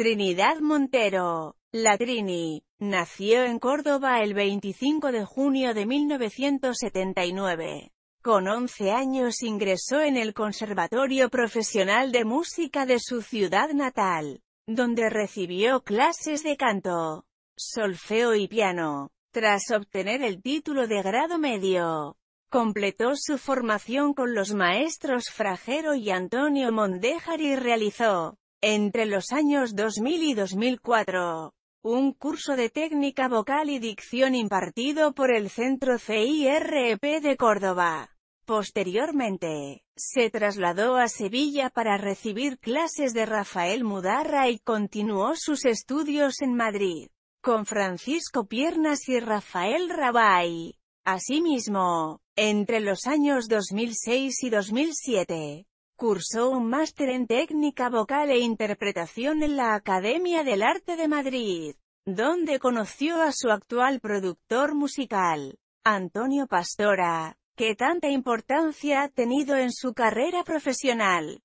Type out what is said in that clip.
Trinidad Montero, la Trini, nació en Córdoba el 25 de junio de 1979. Con 11 años ingresó en el Conservatorio Profesional de Música de su ciudad natal, donde recibió clases de canto, solfeo y piano. Tras obtener el título de grado medio, completó su formación con los maestros Frajero y Antonio Mondéjar y realizó entre los años 2000 y 2004, un curso de técnica vocal y dicción impartido por el Centro CIRP e de Córdoba. Posteriormente, se trasladó a Sevilla para recibir clases de Rafael Mudarra y continuó sus estudios en Madrid, con Francisco Piernas y Rafael Rabay. Asimismo, entre los años 2006 y 2007, Cursó un máster en técnica vocal e interpretación en la Academia del Arte de Madrid, donde conoció a su actual productor musical, Antonio Pastora, que tanta importancia ha tenido en su carrera profesional.